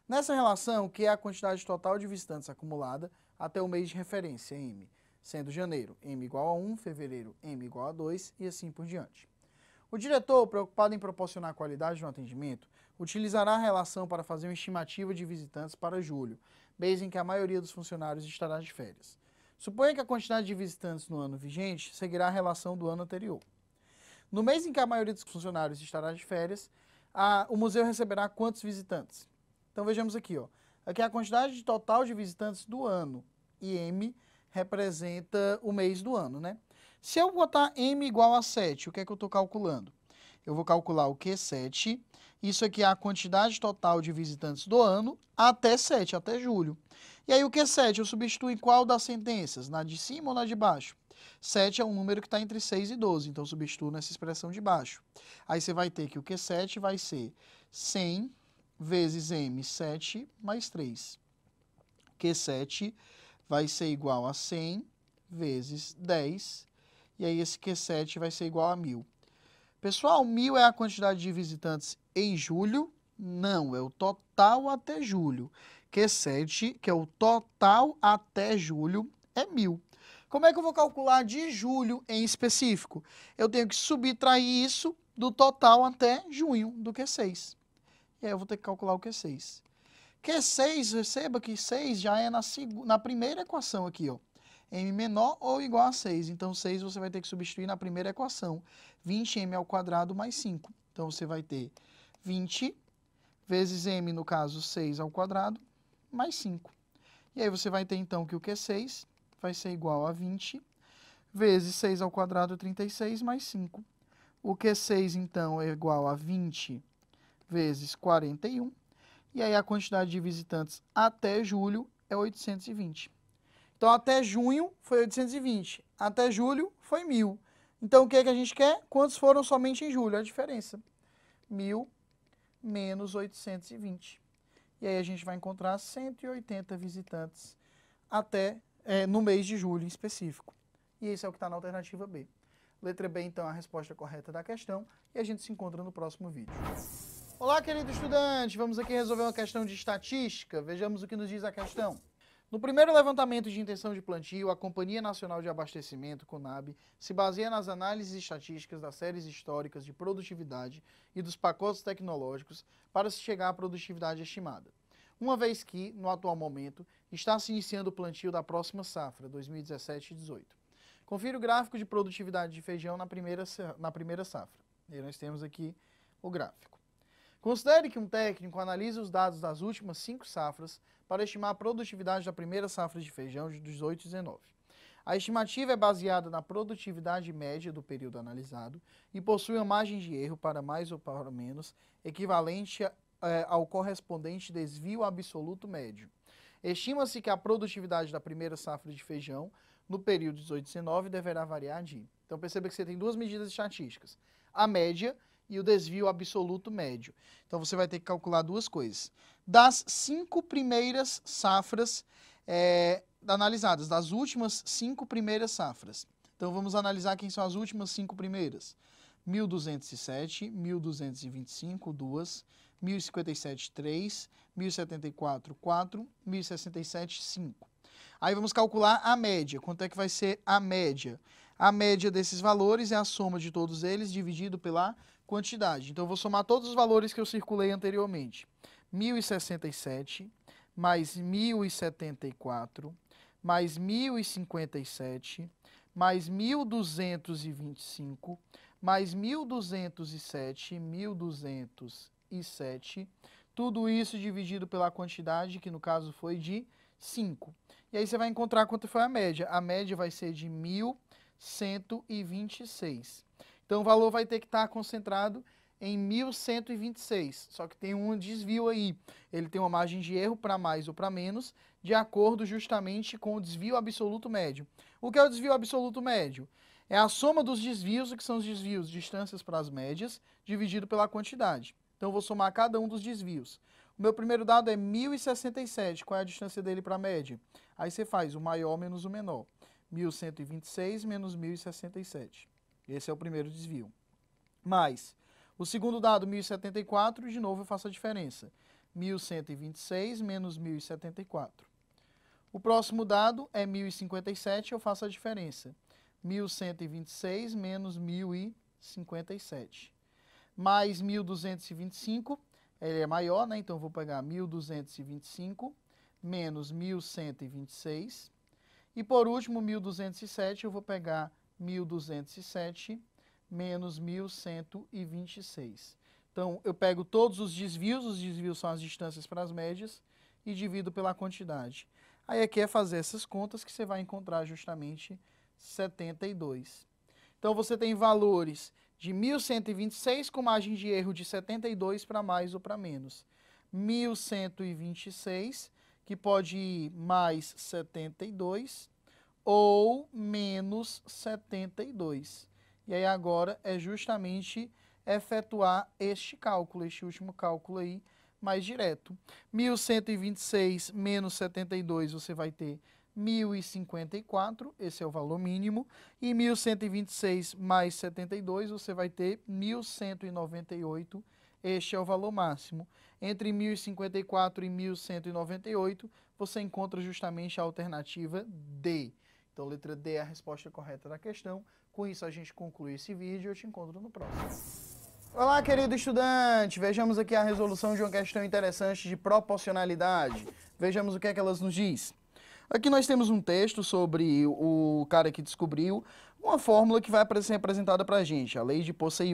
Nessa relação, que é a quantidade total de visitantes acumulada até o mês de referência, M, sendo janeiro M igual a 1, fevereiro M igual a 2 e assim por diante. O diretor, preocupado em proporcionar qualidade no atendimento, utilizará a relação para fazer uma estimativa de visitantes para julho, mês em que a maioria dos funcionários estará de férias. Suponha que a quantidade de visitantes no ano vigente seguirá a relação do ano anterior. No mês em que a maioria dos funcionários estará de férias, a, o museu receberá quantos visitantes? Então vejamos aqui, ó. Aqui a quantidade total de visitantes do ano e M representa o mês do ano, né? Se eu botar M igual a 7, o que é que eu estou calculando? Eu vou calcular o Q7 isso aqui é, é a quantidade total de visitantes do ano até 7, até julho. E aí o que é 7? Eu substituo em qual das sentenças? Na de cima ou na de baixo? 7 é um número que está entre 6 e 12, então substituo nessa expressão de baixo. Aí você vai ter que o Q7 é vai ser 100 vezes M7 mais 3. Q7 é vai ser igual a 100 vezes 10, e aí esse Q7 vai ser igual a 1.000. Pessoal, mil é a quantidade de visitantes em julho? Não, é o total até julho. Q7, que é o total até julho, é mil. Como é que eu vou calcular de julho em específico? Eu tenho que subtrair isso do total até junho do Q6. E aí eu vou ter que calcular o Q6. Q6, receba que 6 já é na, na primeira equação aqui, ó m menor ou igual a 6. Então, 6 você vai ter que substituir na primeira equação. 20m ao quadrado mais 5. Então, você vai ter 20 vezes m, no caso, 6 ao quadrado, mais 5. E aí você vai ter, então, que o Q6 é vai ser igual a 20 vezes 6 ao quadrado, 36, mais 5. O Q6, é então, é igual a 20 vezes 41. E aí a quantidade de visitantes até julho é 820. Então, até junho foi 820, até julho foi 1.000. Então, o que, é que a gente quer? Quantos foram somente em julho? A diferença. 1.000 menos 820. E aí a gente vai encontrar 180 visitantes até é, no mês de julho em específico. E isso é o que está na alternativa B. Letra B, então, é a resposta correta da questão. E a gente se encontra no próximo vídeo. Olá, querido estudante! Vamos aqui resolver uma questão de estatística. Vejamos o que nos diz a questão. No primeiro levantamento de intenção de plantio, a Companhia Nacional de Abastecimento, CONAB, se baseia nas análises estatísticas das séries históricas de produtividade e dos pacotes tecnológicos para se chegar à produtividade estimada. Uma vez que, no atual momento, está se iniciando o plantio da próxima safra, 2017-18. Confira o gráfico de produtividade de feijão na primeira, na primeira safra. E nós temos aqui o gráfico. Considere que um técnico analise os dados das últimas cinco safras para estimar a produtividade da primeira safra de feijão de 18 e 19. A estimativa é baseada na produtividade média do período analisado e possui uma margem de erro para mais ou para menos equivalente eh, ao correspondente desvio absoluto médio. Estima-se que a produtividade da primeira safra de feijão no período 18 e 19 deverá variar de. Então perceba que você tem duas medidas estatísticas. A média, e o desvio absoluto médio. Então você vai ter que calcular duas coisas. Das cinco primeiras safras é, analisadas, das últimas cinco primeiras safras. Então vamos analisar quem são as últimas cinco primeiras. 1207, 1225, 2, 1057, 3, 1074, 4, 1067, 5. Aí vamos calcular a média. Quanto é que vai ser a média? A média desses valores é a soma de todos eles dividido pela quantidade. Então, eu vou somar todos os valores que eu circulei anteriormente. 1067 mais 1074 mais 1057 mais 1225 mais 1207, 1207, tudo isso dividido pela quantidade, que no caso foi de 5. E aí você vai encontrar quanto foi a média. A média vai ser de 1126. Então o valor vai ter que estar concentrado em 1126. Só que tem um desvio aí. Ele tem uma margem de erro para mais ou para menos, de acordo justamente com o desvio absoluto médio. O que é o desvio absoluto médio? É a soma dos desvios, o que são os desvios? Distâncias para as médias, dividido pela quantidade. Então eu vou somar cada um dos desvios. O meu primeiro dado é 1067. Qual é a distância dele para a média? Aí você faz o maior menos o menor. 1126 menos 1067. Esse é o primeiro desvio. Mais o segundo dado, 1074, de novo eu faço a diferença. 1126 menos 1074. O próximo dado é 1057, eu faço a diferença. 1126 menos 1057. Mais 1225, ele é maior, né? Então eu vou pegar 1225 menos 1126. E por último, 1207, eu vou pegar 1.207 menos 1.126. Então, eu pego todos os desvios, os desvios são as distâncias para as médias, e divido pela quantidade. Aí aqui é fazer essas contas que você vai encontrar justamente 72. Então, você tem valores de 1.126 com margem de erro de 72 para mais ou para menos. 1.126, que pode ir mais 72, ou menos 72. E aí agora é justamente efetuar este cálculo, este último cálculo aí mais direto. 1126 menos 72 você vai ter 1054, esse é o valor mínimo, e 1126 mais 72 você vai ter 1198, este é o valor máximo. Entre 1054 e 1198 você encontra justamente a alternativa D. Então, letra D é a resposta correta da questão. Com isso, a gente conclui esse vídeo e eu te encontro no próximo. Olá, querido estudante! Vejamos aqui a resolução de uma questão interessante de proporcionalidade. Vejamos o que é que elas nos diz. Aqui nós temos um texto sobre o cara que descobriu uma fórmula que vai ser apresentada para a gente, a lei de poisson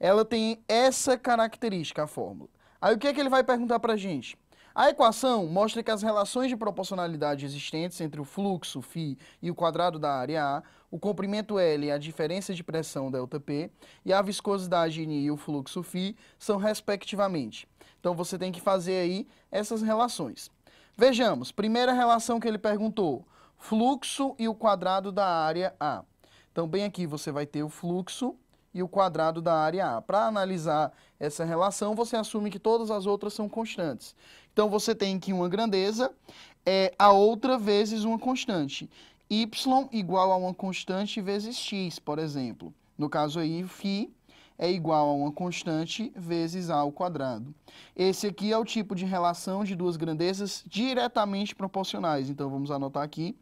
Ela tem essa característica, a fórmula. Aí o que é que ele vai perguntar para a gente? A equação mostra que as relações de proporcionalidade existentes entre o fluxo φ e o quadrado da área A, o comprimento L e a diferença de pressão ΔP e a viscosidade N e o fluxo φ são respectivamente. Então você tem que fazer aí essas relações. Vejamos, primeira relação que ele perguntou, fluxo e o quadrado da área A. Então bem aqui você vai ter o fluxo e o quadrado da área A. Para analisar essa relação, você assume que todas as outras são constantes. Então você tem que uma grandeza é a outra vezes uma constante. Y igual a uma constante vezes x, por exemplo. No caso aí, φ é igual a uma constante vezes a ao quadrado. Esse aqui é o tipo de relação de duas grandezas diretamente proporcionais. Então, vamos anotar aqui.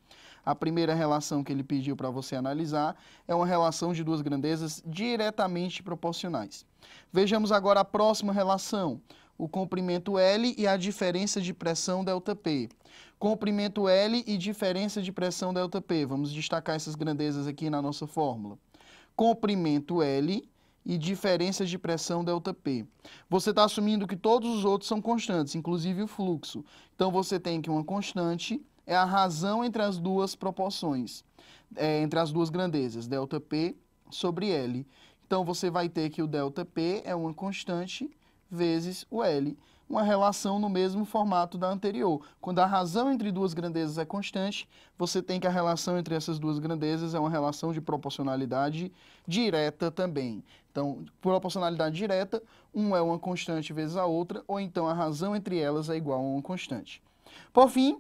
A primeira relação que ele pediu para você analisar é uma relação de duas grandezas diretamente proporcionais. Vejamos agora a próxima relação o comprimento L e a diferença de pressão ΔP. Comprimento L e diferença de pressão ΔP. Vamos destacar essas grandezas aqui na nossa fórmula. Comprimento L e diferença de pressão ΔP. Você está assumindo que todos os outros são constantes, inclusive o fluxo. Então você tem que uma constante é a razão entre as duas proporções, é, entre as duas grandezas, ΔP sobre L. Então você vai ter que o ΔP é uma constante vezes o L, uma relação no mesmo formato da anterior. Quando a razão entre duas grandezas é constante, você tem que a relação entre essas duas grandezas é uma relação de proporcionalidade direta também. Então, proporcionalidade direta, um é uma constante vezes a outra, ou então a razão entre elas é igual a uma constante. Por fim,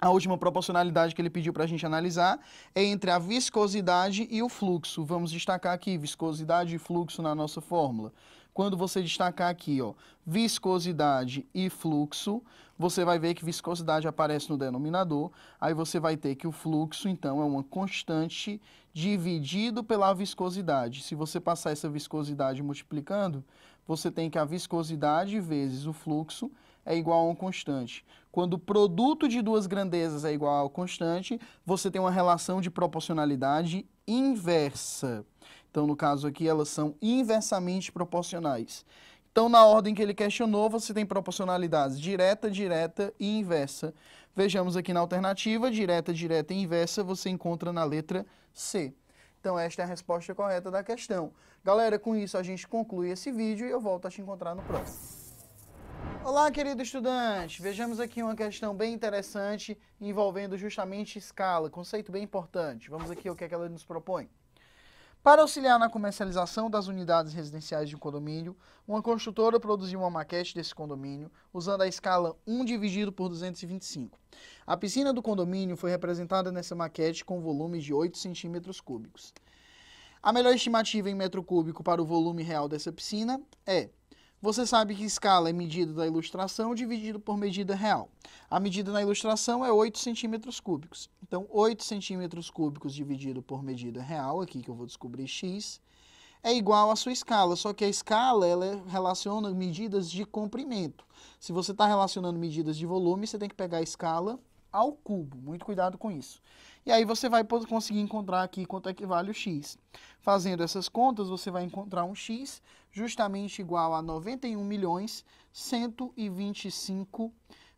a última proporcionalidade que ele pediu para a gente analisar é entre a viscosidade e o fluxo. Vamos destacar aqui viscosidade e fluxo na nossa fórmula quando você destacar aqui, ó, viscosidade e fluxo, você vai ver que viscosidade aparece no denominador, aí você vai ter que o fluxo, então, é uma constante dividido pela viscosidade. Se você passar essa viscosidade multiplicando, você tem que a viscosidade vezes o fluxo é igual a um constante. Quando o produto de duas grandezas é igual ao constante, você tem uma relação de proporcionalidade inversa. Então, no caso aqui, elas são inversamente proporcionais. Então, na ordem que ele questionou, você tem proporcionalidades direta, direta e inversa. Vejamos aqui na alternativa, direta, direta e inversa, você encontra na letra C. Então, esta é a resposta correta da questão. Galera, com isso a gente conclui esse vídeo e eu volto a te encontrar no próximo. Olá, querido estudante! Vejamos aqui uma questão bem interessante envolvendo justamente escala, conceito bem importante. Vamos aqui o que, é que ela nos propõe. Para auxiliar na comercialização das unidades residenciais de um condomínio, uma construtora produziu uma maquete desse condomínio usando a escala 1 dividido por 225. A piscina do condomínio foi representada nessa maquete com volumes de 8 centímetros cúbicos. A melhor estimativa em metro cúbico para o volume real dessa piscina é você sabe que escala é medida da ilustração dividido por medida real. A medida na ilustração é 8 centímetros cúbicos. Então, 8 centímetros cúbicos dividido por medida real, aqui que eu vou descobrir x, é igual à sua escala, só que a escala ela relaciona medidas de comprimento. Se você está relacionando medidas de volume, você tem que pegar a escala ao cubo. Muito cuidado com isso. E aí você vai conseguir encontrar aqui quanto é que vale o x. Fazendo essas contas, você vai encontrar um x justamente igual a 91 milhões 125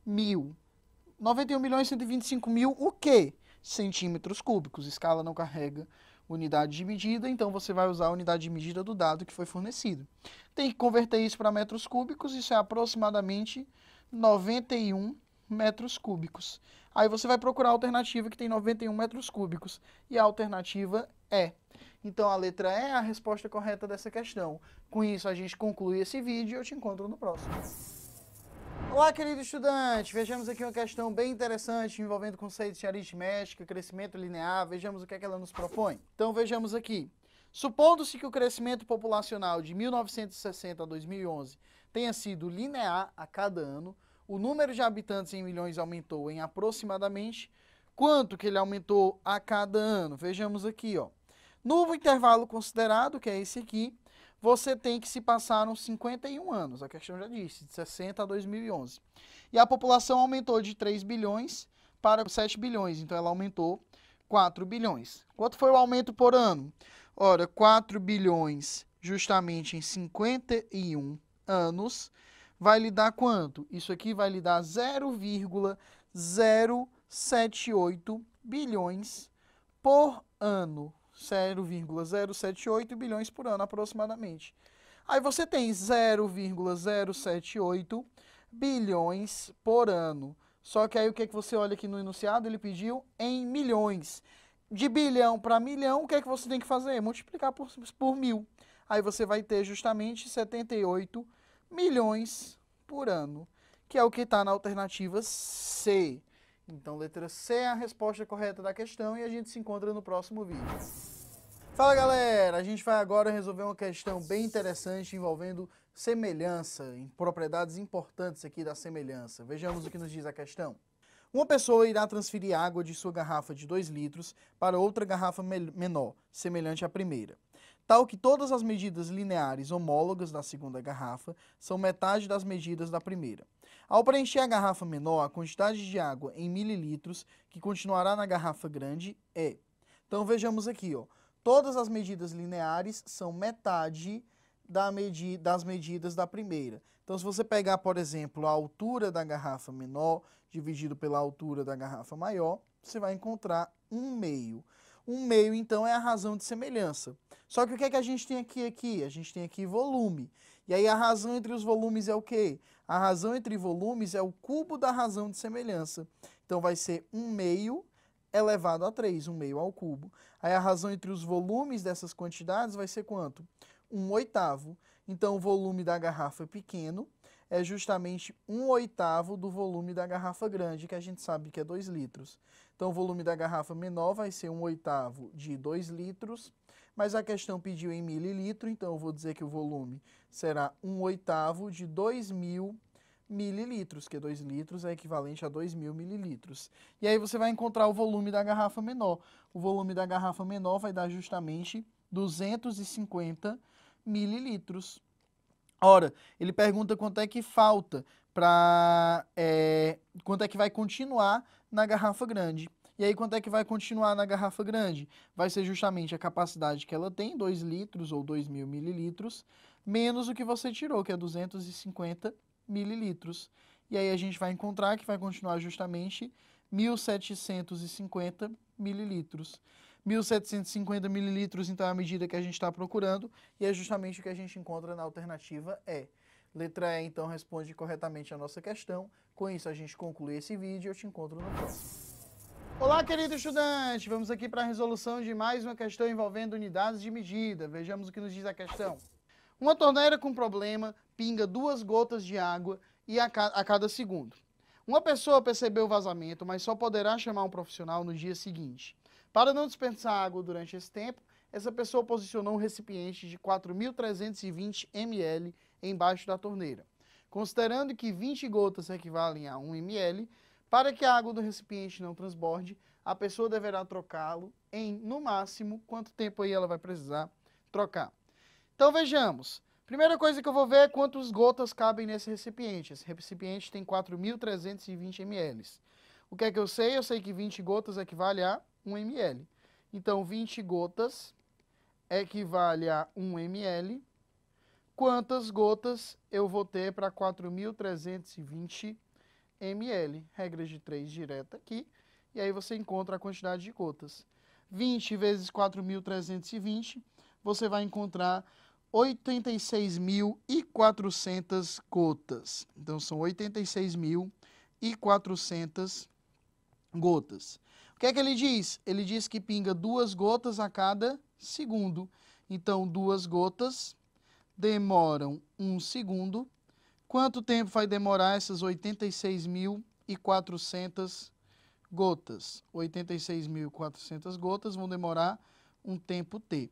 mil. 91 milhões 125 mil o quê? Centímetros cúbicos. Escala não carrega unidade de medida, então você vai usar a unidade de medida do dado que foi fornecido. Tem que converter isso para metros cúbicos, isso é aproximadamente 91 metros cúbicos. Aí você vai procurar a alternativa que tem 91 metros cúbicos, e a alternativa é. Então a letra é a resposta correta dessa questão. Com isso a gente conclui esse vídeo e eu te encontro no próximo. Olá, querido estudante! Vejamos aqui uma questão bem interessante envolvendo conceitos de aritmética, crescimento linear. Vejamos o que, é que ela nos propõe. Então vejamos aqui. Supondo-se que o crescimento populacional de 1960 a 2011 tenha sido linear a cada ano, o número de habitantes em milhões aumentou em aproximadamente Quanto que ele aumentou a cada ano? Vejamos aqui, ó. No intervalo considerado, que é esse aqui, você tem que se passaram 51 anos, a questão já disse, de 60 a 2011. E a população aumentou de 3 bilhões para 7 bilhões, então ela aumentou 4 bilhões. Quanto foi o aumento por ano? Ora, 4 bilhões justamente em 51 anos vai lhe dar quanto? Isso aqui vai lhe dar 0,01. 0,078 bilhões por ano. 0,078 bilhões por ano aproximadamente. Aí você tem 0,078 bilhões por ano. Só que aí o que, é que você olha aqui no enunciado? Ele pediu em milhões. De bilhão para milhão, o que é que você tem que fazer? Multiplicar por, por mil. Aí você vai ter justamente 78 milhões por ano, que é o que está na alternativa C. Então, letra C é a resposta correta da questão e a gente se encontra no próximo vídeo. Fala galera, a gente vai agora resolver uma questão bem interessante envolvendo semelhança, em propriedades importantes aqui da semelhança. Vejamos o que nos diz a questão. Uma pessoa irá transferir água de sua garrafa de 2 litros para outra garrafa menor, semelhante à primeira, tal que todas as medidas lineares homólogas da segunda garrafa são metade das medidas da primeira. Ao preencher a garrafa menor, a quantidade de água em mililitros que continuará na garrafa grande é. Então vejamos aqui, ó. Todas as medidas lineares são metade da medi das medidas da primeira. Então, se você pegar, por exemplo, a altura da garrafa menor dividido pela altura da garrafa maior, você vai encontrar um meio. Um meio, então, é a razão de semelhança. Só que o que, é que a gente tem aqui, aqui? A gente tem aqui volume. E aí a razão entre os volumes é o quê? A razão entre volumes é o cubo da razão de semelhança. Então vai ser 1 meio elevado a 3, 1 meio ao cubo. Aí a razão entre os volumes dessas quantidades vai ser quanto? 1 oitavo. Então o volume da garrafa pequeno é justamente 1 oitavo do volume da garrafa grande, que a gente sabe que é 2 litros. Então o volume da garrafa menor vai ser 1 oitavo de 2 litros mas a questão pediu em mililitro, então eu vou dizer que o volume será um oitavo de 2.000 mil mililitros, que 2 litros é equivalente a 2.000 mil mililitros. E aí você vai encontrar o volume da garrafa menor. O volume da garrafa menor vai dar justamente 250 mililitros. Ora, ele pergunta quanto é que falta para é, eh, quanto é que vai continuar na garrafa grande. E aí, quanto é que vai continuar na garrafa grande? Vai ser justamente a capacidade que ela tem, 2 litros ou 2 mil mililitros, menos o que você tirou, que é 250 mililitros. E aí a gente vai encontrar que vai continuar justamente 1750 mililitros. 1750 mililitros, então, é a medida que a gente está procurando, e é justamente o que a gente encontra na alternativa E. Letra E, então, responde corretamente a nossa questão. Com isso, a gente conclui esse vídeo e eu te encontro no próximo. Olá, querido estudante! Vamos aqui para a resolução de mais uma questão envolvendo unidades de medida. Vejamos o que nos diz a questão. Uma torneira com problema pinga duas gotas de água e a, ca a cada segundo. Uma pessoa percebeu o vazamento, mas só poderá chamar um profissional no dia seguinte. Para não desperdiçar água durante esse tempo, essa pessoa posicionou um recipiente de 4.320 ml embaixo da torneira. Considerando que 20 gotas equivalem a 1 ml, para que a água do recipiente não transborde, a pessoa deverá trocá-lo em, no máximo, quanto tempo aí ela vai precisar trocar. Então vejamos. Primeira coisa que eu vou ver é quantas gotas cabem nesse recipiente. Esse recipiente tem 4.320 ml. O que é que eu sei? Eu sei que 20 gotas equivale a 1 ml. Então, 20 gotas equivale a 1 ml. Quantas gotas eu vou ter para 4.320 ml, regra de 3 direta aqui, e aí você encontra a quantidade de gotas. 20 vezes 4.320, você vai encontrar 86.400 gotas. Então, são 86.400 gotas. O que é que ele diz? Ele diz que pinga duas gotas a cada segundo. Então, duas gotas demoram um segundo Quanto tempo vai demorar essas 86.400 gotas? 86.400 gotas vão demorar um tempo T.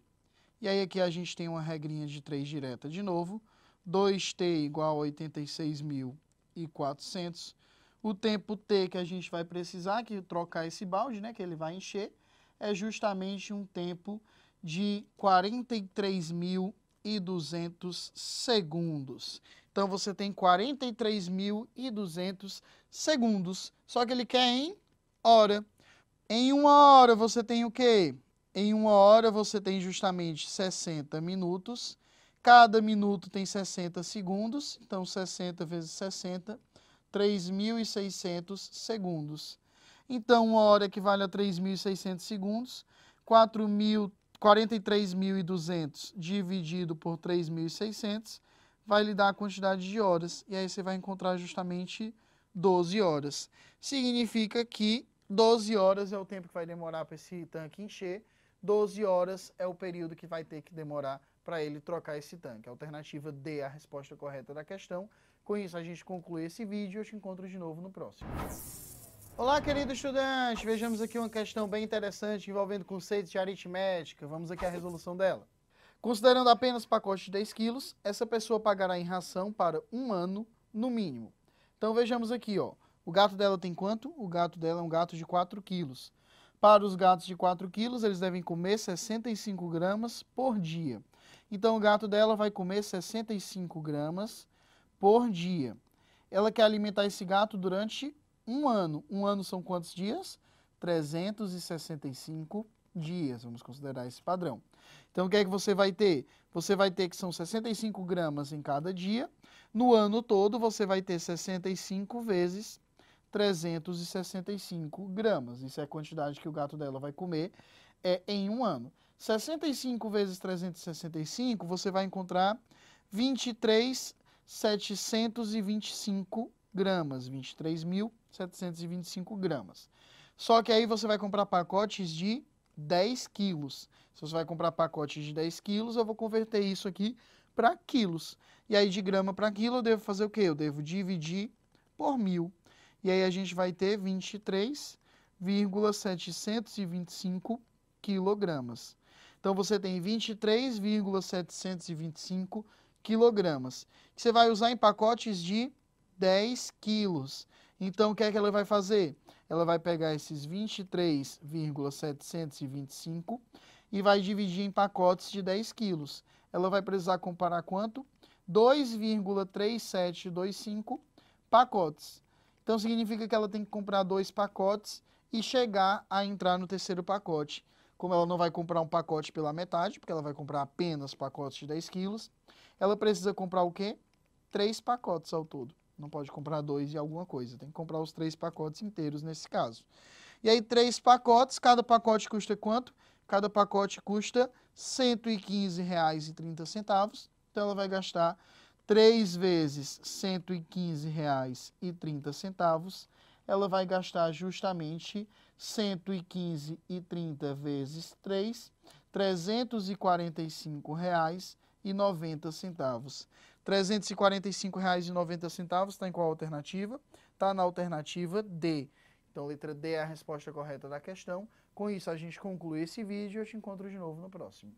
E aí aqui a gente tem uma regrinha de 3 direta de novo. 2T igual a 86.400. O tempo T que a gente vai precisar, que trocar esse balde, né, que ele vai encher, é justamente um tempo de 43.200 segundos. Então você tem 43.200 segundos. Só que ele quer em hora. Em uma hora você tem o quê? Em uma hora você tem justamente 60 minutos. Cada minuto tem 60 segundos. Então 60 vezes 60, 3.600 segundos. Então uma hora equivale a 3.600 segundos. 4.000 43.200 dividido por 3.600 vai lhe dar a quantidade de horas. E aí você vai encontrar justamente 12 horas. Significa que 12 horas é o tempo que vai demorar para esse tanque encher, 12 horas é o período que vai ter que demorar para ele trocar esse tanque. Alternativa D é a resposta correta da questão. Com isso, a gente conclui esse vídeo e eu te encontro de novo no próximo. Olá, querido estudante! Vejamos aqui uma questão bem interessante envolvendo conceitos de aritmética. Vamos aqui à resolução dela. Considerando apenas pacote de 10 quilos, essa pessoa pagará em ração para um ano, no mínimo. Então vejamos aqui, ó. O gato dela tem quanto? O gato dela é um gato de 4 quilos. Para os gatos de 4 quilos, eles devem comer 65 gramas por dia. Então o gato dela vai comer 65 gramas por dia. Ela quer alimentar esse gato durante um ano. Um ano são quantos dias? 365 dias. Vamos considerar esse padrão. Então, o que é que você vai ter? Você vai ter que são 65 gramas em cada dia. No ano todo, você vai ter 65 vezes 365 gramas. Isso é a quantidade que o gato dela vai comer é, em um ano. 65 vezes 365, você vai encontrar 23,725 gramas. 23.725 gramas. Só que aí você vai comprar pacotes de 10 quilos. Se você vai comprar pacotes de 10 quilos, eu vou converter isso aqui para quilos. E aí, de grama para quilo, eu devo fazer o quê? Eu devo dividir por mil. E aí, a gente vai ter 23,725 quilogramas. Então, você tem 23,725 quilogramas, que você vai usar em pacotes de 10 quilos. Então, o que é que ela vai fazer? ela vai pegar esses 23,725 e vai dividir em pacotes de 10 quilos. Ela vai precisar comparar quanto? 2,3725 pacotes. Então significa que ela tem que comprar dois pacotes e chegar a entrar no terceiro pacote. Como ela não vai comprar um pacote pela metade, porque ela vai comprar apenas pacotes de 10 quilos, ela precisa comprar o quê? Três pacotes ao todo. Não pode comprar dois e alguma coisa, tem que comprar os três pacotes inteiros nesse caso. E aí, três pacotes, cada pacote custa quanto? Cada pacote custa R$ 115,30. Então, ela vai gastar 3 vezes R$ 115,30. Ela vai gastar justamente 115,30 vezes 3, R$ 345,90. R$ 345,90 está em qual alternativa? Está na alternativa D. Então, letra D é a resposta correta da questão. Com isso, a gente conclui esse vídeo e eu te encontro de novo no próximo.